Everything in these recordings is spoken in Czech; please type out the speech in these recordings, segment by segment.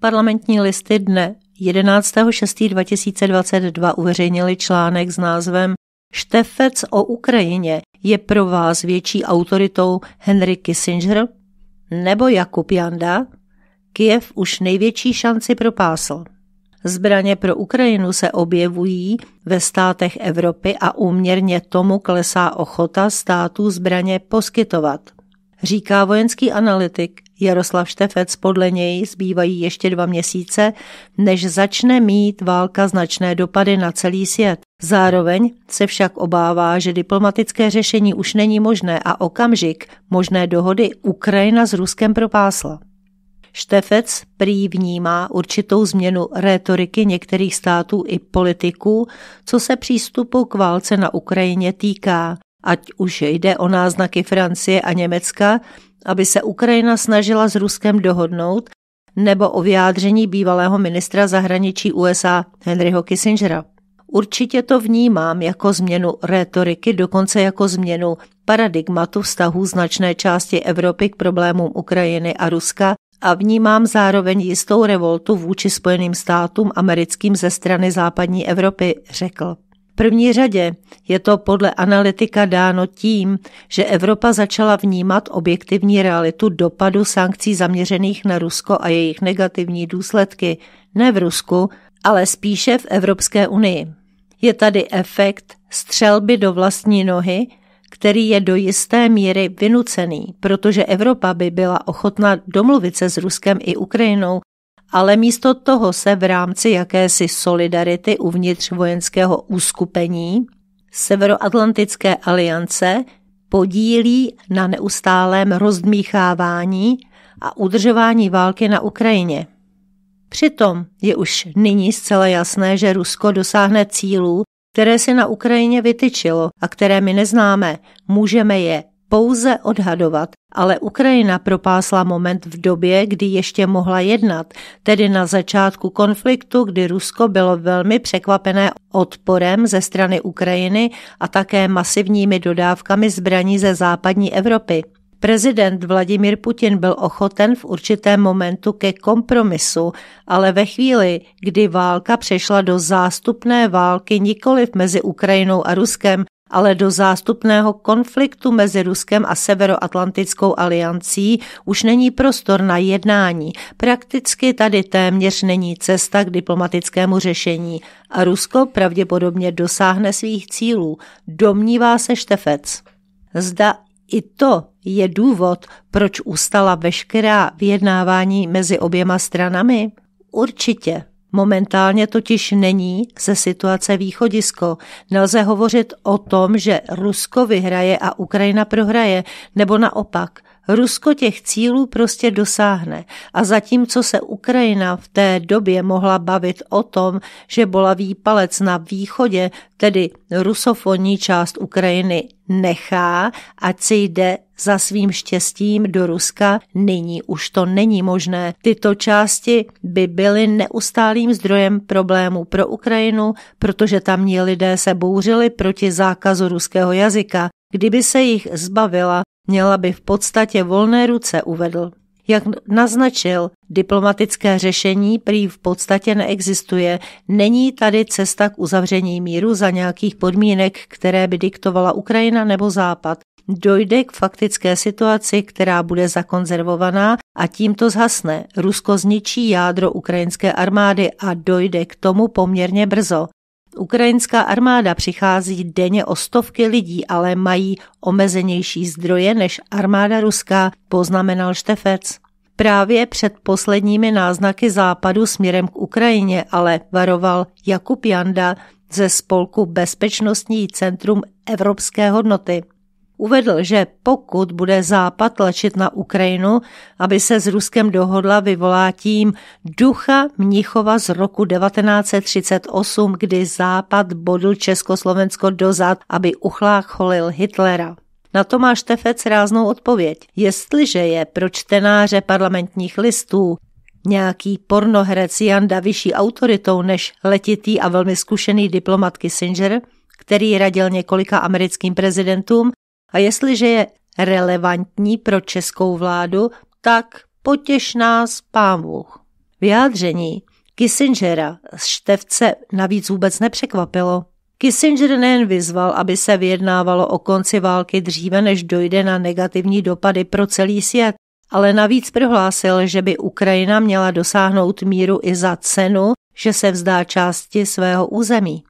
Parlamentní listy dne 11.6.2022 uveřejnili článek s názvem Štefec o Ukrajině je pro vás větší autoritou Henry Kissinger nebo Jakub Janda? Kiev už největší šanci propásl. Zbraně pro Ukrajinu se objevují ve státech Evropy a úměrně tomu klesá ochota států zbraně poskytovat. Říká vojenský analytik Jaroslav Štefec, podle něj zbývají ještě dva měsíce, než začne mít válka značné dopady na celý svět. Zároveň se však obává, že diplomatické řešení už není možné a okamžik možné dohody Ukrajina s Ruskem propásla. Štefec prý vnímá určitou změnu rétoriky některých států i politiků, co se přístupu k válce na Ukrajině týká ať už jde o náznaky Francie a Německa, aby se Ukrajina snažila s Ruskem dohodnout, nebo o vyjádření bývalého ministra zahraničí USA Henryho Kissingera. Určitě to vnímám jako změnu rétoriky, dokonce jako změnu paradigmatu vztahů značné části Evropy k problémům Ukrajiny a Ruska a vnímám zároveň jistou revoltu vůči Spojeným státům americkým ze strany západní Evropy, řekl první řadě je to podle analytika dáno tím, že Evropa začala vnímat objektivní realitu dopadu sankcí zaměřených na Rusko a jejich negativní důsledky ne v Rusku, ale spíše v Evropské unii. Je tady efekt střelby do vlastní nohy, který je do jisté míry vynucený, protože Evropa by byla ochotna domluvit se s Ruskem i Ukrajinou ale místo toho se v rámci jakési solidarity uvnitř vojenského úskupení Severoatlantické aliance podílí na neustálém rozdmíchávání a udržování války na Ukrajině. Přitom je už nyní zcela jasné, že Rusko dosáhne cílů, které si na Ukrajině vytyčilo a které my neznáme. Můžeme je pouze odhadovat, ale Ukrajina propásla moment v době, kdy ještě mohla jednat, tedy na začátku konfliktu, kdy Rusko bylo velmi překvapené odporem ze strany Ukrajiny a také masivními dodávkami zbraní ze západní Evropy. Prezident Vladimir Putin byl ochoten v určitém momentu ke kompromisu, ale ve chvíli, kdy válka přešla do zástupné války nikoliv mezi Ukrajinou a Ruskem, ale do zástupného konfliktu mezi Ruskem a Severoatlantickou aliancí už není prostor na jednání. Prakticky tady téměř není cesta k diplomatickému řešení a Rusko pravděpodobně dosáhne svých cílů, domnívá se Štefec. Zda i to je důvod, proč ustala veškerá vyjednávání mezi oběma stranami? Určitě. Momentálně totiž není ze situace východisko. Nelze hovořit o tom, že Rusko vyhraje a Ukrajina prohraje, nebo naopak. Rusko těch cílů prostě dosáhne a zatímco se Ukrajina v té době mohla bavit o tom, že bolavý palec na východě, tedy rusofonní část Ukrajiny, nechá, ať si jde za svým štěstím do Ruska. Nyní už to není možné. Tyto části by byly neustálým zdrojem problémů pro Ukrajinu, protože tamní lidé se bouřili proti zákazu ruského jazyka. Kdyby se jich zbavila, měla by v podstatě volné ruce, uvedl. Jak naznačil, diplomatické řešení prý v podstatě neexistuje. Není tady cesta k uzavření míru za nějakých podmínek, které by diktovala Ukrajina nebo Západ. Dojde k faktické situaci, která bude zakonzervovaná a tím to zhasne. Rusko zničí jádro ukrajinské armády a dojde k tomu poměrně brzo. Ukrajinská armáda přichází denně o stovky lidí, ale mají omezenější zdroje než armáda ruská, poznamenal Štefec. Právě před posledními náznaky západu směrem k Ukrajině ale varoval Jakub Janda ze spolku Bezpečnostní centrum Evropské hodnoty. Uvedl, že pokud bude Západ tlačit na Ukrajinu, aby se s Ruskem dohodla, vyvolá tím ducha Mnichova z roku 1938, kdy Západ bodl Československo dozad, aby uchlácholil Hitlera. Na to má Štefec ráznou odpověď. Jestliže je pro čtenáře parlamentních listů nějaký pornoherec Janda vyšší autoritou než letitý a velmi zkušený diplomat Kissinger, který radil několika americkým prezidentům, a jestliže je relevantní pro českou vládu, tak potěš nás, pán Bůh. Vyjádření Kissingera z Števce navíc vůbec nepřekvapilo. Kissinger nejen vyzval, aby se vyjednávalo o konci války dříve, než dojde na negativní dopady pro celý svět, ale navíc prohlásil, že by Ukrajina měla dosáhnout míru i za cenu, že se vzdá části svého území.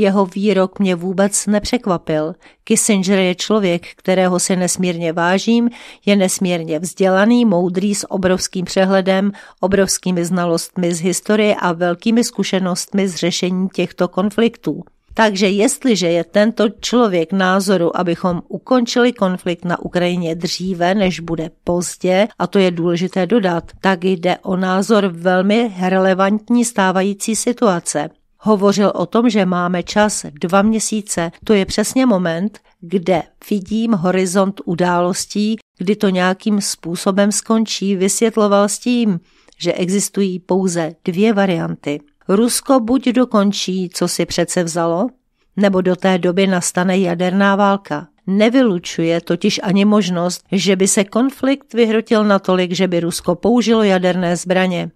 Jeho výrok mě vůbec nepřekvapil. Kissinger je člověk, kterého si nesmírně vážím, je nesmírně vzdělaný, moudrý s obrovským přehledem, obrovskými znalostmi z historie a velkými zkušenostmi z řešení těchto konfliktů. Takže jestliže je tento člověk názoru, abychom ukončili konflikt na Ukrajině dříve, než bude pozdě, a to je důležité dodat, tak jde o názor velmi relevantní stávající situace hovořil o tom, že máme čas dva měsíce. To je přesně moment, kde vidím horizont událostí, kdy to nějakým způsobem skončí, vysvětloval s tím, že existují pouze dvě varianty. Rusko buď dokončí, co si přece vzalo, nebo do té doby nastane jaderná válka. Nevylučuje totiž ani možnost, že by se konflikt vyhrotil natolik, že by Rusko použilo jaderné zbraně.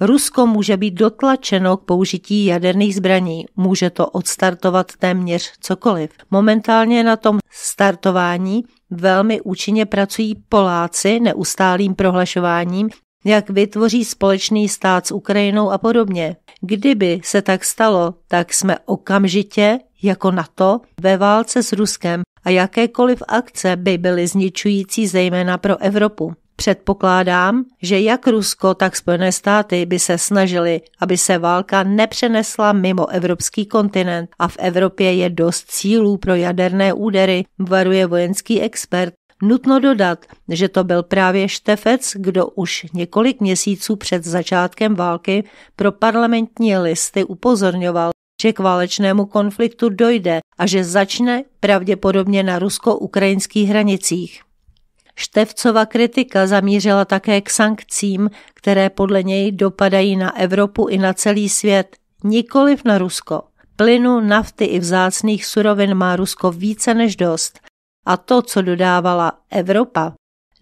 Rusko může být dotlačeno k použití jaderných zbraní. Může to odstartovat téměř cokoliv. Momentálně na tom startování velmi účinně pracují Poláci neustálým prohlašováním, jak vytvoří společný stát s Ukrajinou a podobně. Kdyby se tak stalo, tak jsme okamžitě, jako NATO, ve válce s Ruskem a jakékoliv akce by byly zničující zejména pro Evropu. Předpokládám, že jak Rusko, tak Spojené státy by se snažili, aby se válka nepřenesla mimo evropský kontinent a v Evropě je dost cílů pro jaderné údery, varuje vojenský expert. Nutno dodat, že to byl právě Štefec, kdo už několik měsíců před začátkem války pro parlamentní listy upozorňoval, že k válečnému konfliktu dojde a že začne pravděpodobně na rusko-ukrajinských hranicích. Števcova kritika zamířila také k sankcím, které podle něj dopadají na Evropu i na celý svět, nikoliv na Rusko. Plynu, nafty i vzácných surovin má Rusko více než dost a to, co dodávala Evropa,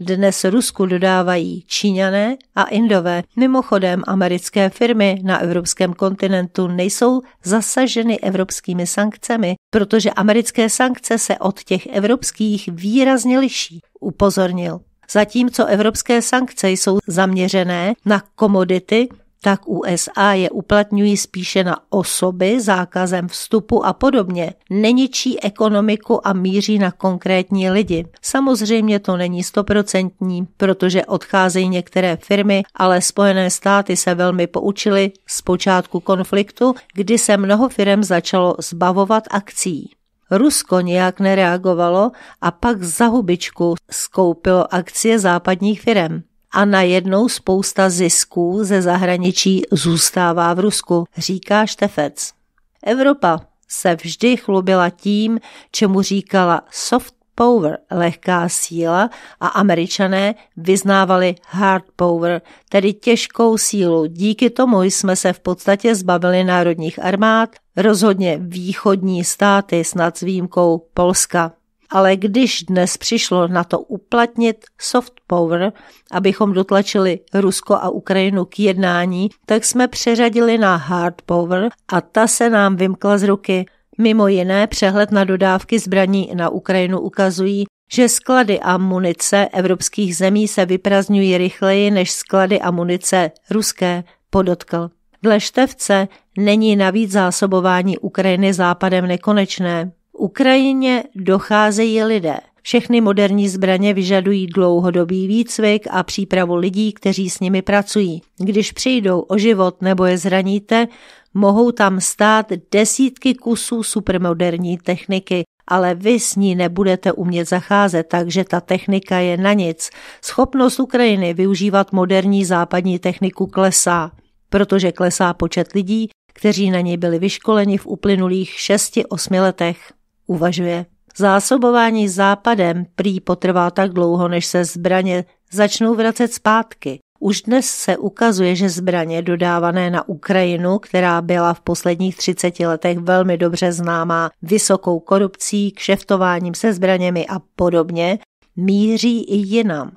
dnes Rusku dodávají Číňané a Indové. Mimochodem, americké firmy na evropském kontinentu nejsou zasaženy evropskými sankcemi, protože americké sankce se od těch evropských výrazně liší upozornil. Zatímco evropské sankce jsou zaměřené na komodity, tak USA je uplatňují spíše na osoby zákazem vstupu a podobně. Neničí ekonomiku a míří na konkrétní lidi. Samozřejmě to není stoprocentní, protože odcházejí některé firmy, ale Spojené státy se velmi poučily z počátku konfliktu, kdy se mnoho firm začalo zbavovat akcí. Rusko nějak nereagovalo a pak za hubičku skoupilo akcie západních firm. A najednou spousta zisků ze zahraničí zůstává v Rusku, říká Štefec. Evropa se vždy chlubila tím, čemu říkala soft power, lehká síla a američané vyznávali hard power, tedy těžkou sílu. Díky tomu jsme se v podstatě zbavili národních armád, Rozhodně východní státy snad s výjimkou Polska. Ale když dnes přišlo na to uplatnit soft power, abychom dotlačili Rusko a Ukrajinu k jednání, tak jsme přeřadili na hard power a ta se nám vymkla z ruky. Mimo jiné přehled na dodávky zbraní na Ukrajinu ukazují, že sklady a munice evropských zemí se vyprazňují rychleji než sklady a munice ruské, podotkl. Dle Števce Není navíc zásobování Ukrajiny západem nekonečné. Ukrajině docházejí lidé. Všechny moderní zbraně vyžadují dlouhodobý výcvik a přípravu lidí, kteří s nimi pracují. Když přijdou o život nebo je zraníte, mohou tam stát desítky kusů supermoderní techniky, ale vy s ní nebudete umět zacházet, takže ta technika je na nic. Schopnost Ukrajiny využívat moderní západní techniku klesá protože klesá počet lidí, kteří na něj byli vyškoleni v uplynulých 6-8 letech. Uvažuje. Zásobování západem prý potrvá tak dlouho, než se zbraně začnou vracet zpátky. Už dnes se ukazuje, že zbraně dodávané na Ukrajinu, která byla v posledních 30 letech velmi dobře známá vysokou korupcí, kšeftováním se zbraněmi a podobně, míří i jinam.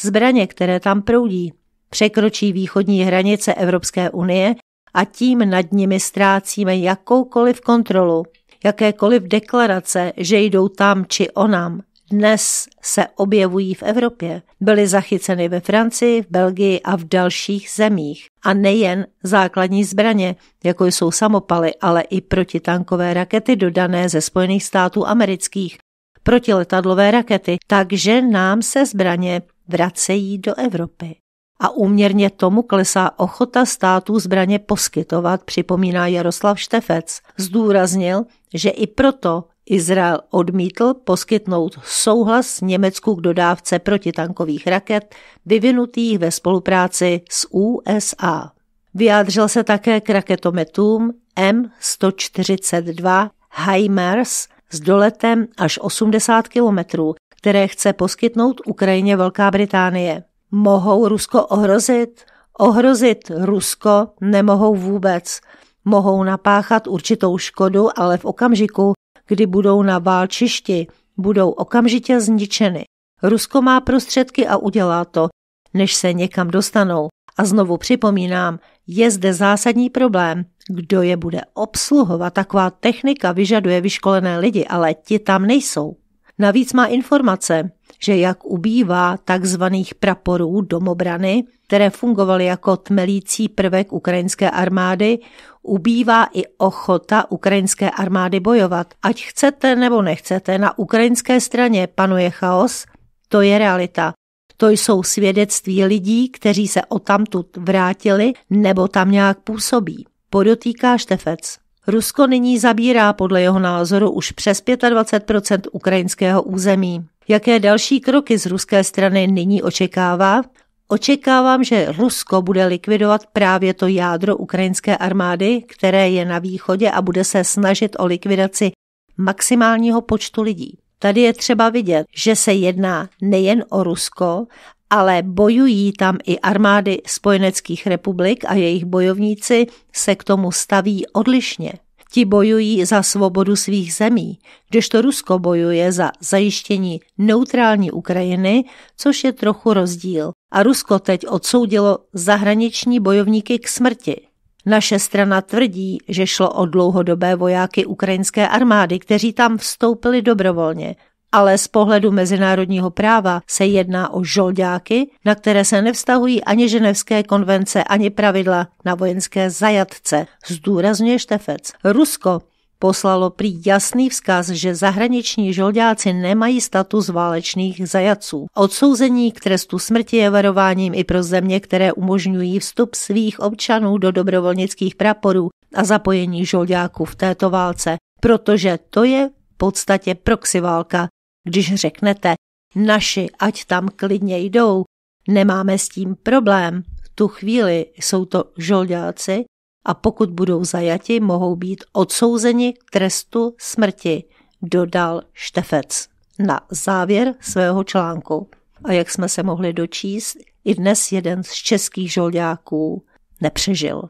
Zbraně, které tam proudí, překročí východní hranice Evropské unie a tím nad nimi ztrácíme jakoukoliv kontrolu, jakékoliv deklarace, že jdou tam či onam. Dnes se objevují v Evropě. Byly zachyceny ve Francii, v Belgii a v dalších zemích. A nejen základní zbraně, jako jsou samopaly, ale i protitankové rakety dodané ze Spojených států amerických, protiletadlové rakety. Takže nám se zbraně vracejí do Evropy a úměrně tomu klesá ochota států zbraně poskytovat, připomíná Jaroslav Štefec. Zdůraznil, že i proto Izrael odmítl poskytnout souhlas Německu k dodávce protitankových raket vyvinutých ve spolupráci s USA. Vyjádřil se také k raketometům M142 HIMARS s doletem až 80 kilometrů, které chce poskytnout Ukrajině Velká Británie. Mohou Rusko ohrozit? Ohrozit Rusko nemohou vůbec. Mohou napáchat určitou škodu, ale v okamžiku, kdy budou na válčišti, budou okamžitě zničeny. Rusko má prostředky a udělá to, než se někam dostanou. A znovu připomínám, je zde zásadní problém. Kdo je bude obsluhovat? Taková technika vyžaduje vyškolené lidi, ale ti tam nejsou. Navíc má informace, že jak ubývá takzvaných praporů domobrany, které fungovaly jako tmelící prvek ukrajinské armády, ubývá i ochota ukrajinské armády bojovat. Ať chcete nebo nechcete, na ukrajinské straně panuje chaos, to je realita. To jsou svědectví lidí, kteří se o tamtud vrátili nebo tam nějak působí, podotýká Štefec. Rusko nyní zabírá podle jeho názoru už přes 25 ukrajinského území. Jaké další kroky z ruské strany nyní očekává? Očekávám, že Rusko bude likvidovat právě to jádro ukrajinské armády, které je na východě a bude se snažit o likvidaci maximálního počtu lidí. Tady je třeba vidět, že se jedná nejen o Rusko, ale bojují tam i armády spojeneckých republik a jejich bojovníci se k tomu staví odlišně. Ti bojují za svobodu svých zemí, kdežto Rusko bojuje za zajištění neutrální Ukrajiny, což je trochu rozdíl. A Rusko teď odsoudilo zahraniční bojovníky k smrti. Naše strana tvrdí, že šlo o dlouhodobé vojáky ukrajinské armády, kteří tam vstoupili dobrovolně ale z pohledu mezinárodního práva se jedná o žoldáky, na které se nevztahují ani ženevské konvence, ani pravidla na vojenské zajatce, zdůrazňuje Štefec. Rusko poslalo prý jasný vzkaz, že zahraniční žoldáci nemají status válečných zajaců. Odsouzení k trestu smrti je varováním i pro země, které umožňují vstup svých občanů do dobrovolnických praporů a zapojení žoldáků v této válce, protože to je v podstatě proxy válka, když řeknete, naši ať tam klidně jdou, nemáme s tím problém, v tu chvíli jsou to žoldáci a pokud budou zajati, mohou být odsouzeni k trestu smrti, dodal Štefec na závěr svého článku. A jak jsme se mohli dočíst, i dnes jeden z českých žoldáků nepřežil.